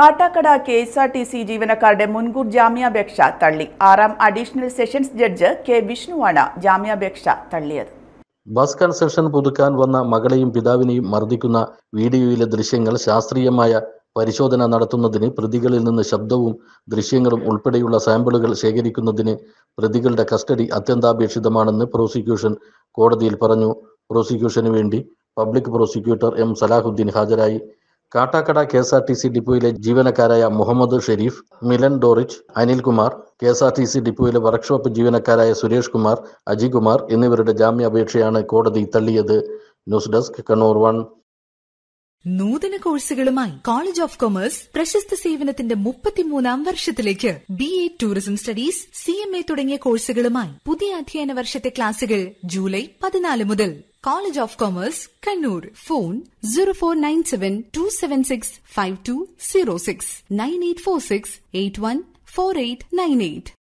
Kattakada K S R T C ജീവനക്കാരുടെ മുൻകൂർ ജാമ്യാപേക്ഷ തള്ളി ആറാം അഡീഷണൽ സെഷൻസ് ജഡ്ജ് കെ വിഷ്ണുവാണ് ജാമ്യാപേക്ഷ തള്ളിയത് ബസ് കൺസെഷൻ പുതുക്കാൻ വന്ന മകളെയും പിതാവിനെയും മർദ്ദിക്കുന്ന വീഡിയോയിലെ ദൃശ്യങ്ങൾ ശാസ്ത്രീയമായ പരിശോധന നടത്തുന്നതിന് പ്രതികളിൽ നിന്ന് ശബ്ദവും ദൃശ്യങ്ങളും ഉൾപ്പെടെയുള്ള സാമ്പിളുകൾ ശേഖരിക്കുന്നതിന് പ്രതികളുടെ കസ്റ്റഡി അത്യന്താപേക്ഷിതമാണെന്ന് പ്രോസിക്യൂഷൻ കോടതിയിൽ പറഞ്ഞു പ്രോസിക്യൂഷന് വേണ്ടി പബ്ലിക് പ്രോസിക്യൂട്ടർ എം സലാഹുദ്ദീൻ ഹാജരായി Kattakada K S R T C ഡിപ്പോയിലെ ജീവനക്കാരായ മുഹമ്മദ് ഷെരീഫ് മിലൻ ഡോറിച്ച് Anilkumar K S R T C ഡിപ്പോയിലെ വർക്ക്ഷോപ്പ് ജീവനക്കാരായ സുരേഷ് കുമാർ അജികുമാർ എന്നിവരുടെ ജാമ്യാപേക്ഷയാണ് കോടതി തള്ളിയത് ന്യൂസ് ഡെസ്ക് കണ്ണൂർ വൺ നൂതന കോഴ്സുകളുമായി കോളേജ് ഓഫ് കൊമേഴ്സ് പ്രശസ്ത സേവനത്തിന്റെ മുപ്പത്തിമൂന്നാം വർഷത്തിലേക്ക് B A tourism studies C M A തുടങ്ങിയ കോഴ്സുകളുമായി പുതിയ അധ്യയന വർഷത്തെ ക്ലാസുകൾ ജൂലൈ പതിനാല് മുതൽ college of commerce Kannur phone zero four nine seven two seven six five two zero six nine eight four six eight one four eight nine eight